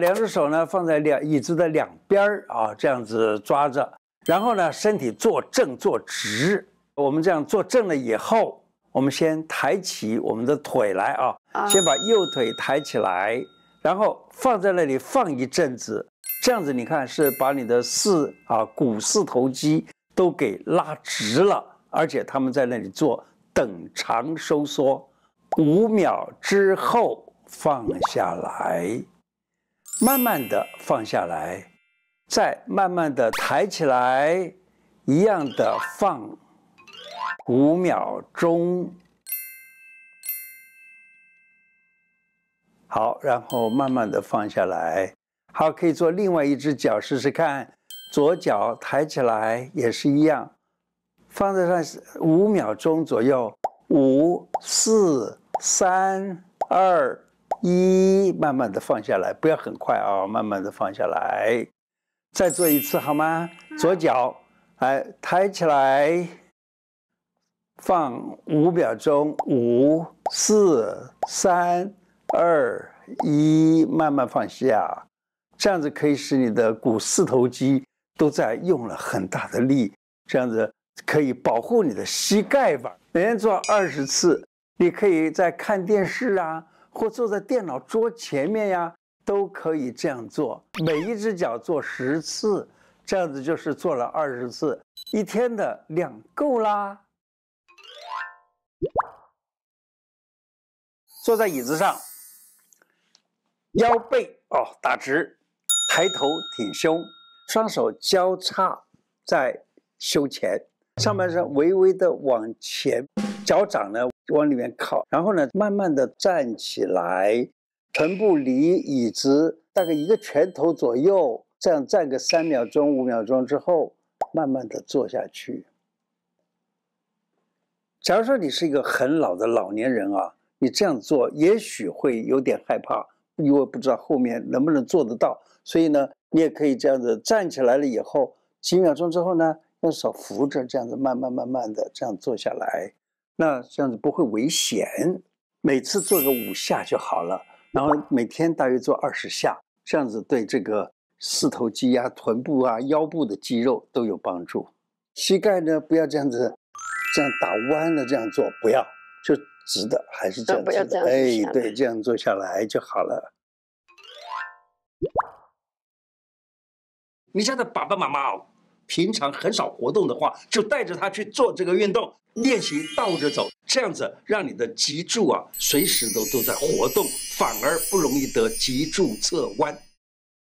两只手呢放在两椅子的两边儿啊，这样子抓着，然后呢，身体坐正坐直。我们这样坐正了以后，我们先抬起我们的腿来啊，先把右腿抬起来，然后放在那里放一阵子。这样子你看，是把你的四啊股四头肌都给拉直了，而且他们在那里做等长收缩，五秒之后放下来。慢慢的放下来，再慢慢的抬起来，一样的放五秒钟。好，然后慢慢的放下来。好，可以做另外一只脚试试看，左脚抬起来也是一样，放在上五秒钟左右，五四三二。一，慢慢的放下来，不要很快啊，慢慢的放下来。再做一次好吗？左脚，哎，抬起来，放五秒钟，五四三二一，慢慢放下。这样子可以使你的股四头肌都在用了很大的力，这样子可以保护你的膝盖吧。每天做二十次，你可以在看电视啊。或坐在电脑桌前面呀，都可以这样做。每一只脚做十次，这样子就是做了二十次，一天的量够啦。坐在椅子上，腰背哦打直，抬头挺胸，双手交叉在胸前，上半身微微的往前，脚掌呢？往里面靠，然后呢，慢慢的站起来，臀部离椅子大概一个拳头左右，这样站个三秒钟、五秒钟之后，慢慢的坐下去。假如说你是一个很老的老年人啊，你这样做也许会有点害怕，因为不知道后面能不能做得到，所以呢，你也可以这样子站起来了以后，几秒钟之后呢，用手扶着，这样子慢慢慢慢的这样坐下来。那这样子不会危险，每次做个五下就好了，然后每天大约做二十下，这样子对这个四头肌呀、臀部啊、腰部的肌肉都有帮助。膝盖呢，不要这样子，这样打弯了这样做不要，就直的，还是这样直。哎，对，这样做下来就好了。你家的爸爸妈妈哦。平常很少活动的话，就带着他去做这个运动练习倒着走，这样子让你的脊柱啊，随时都都在活动，反而不容易得脊柱侧弯。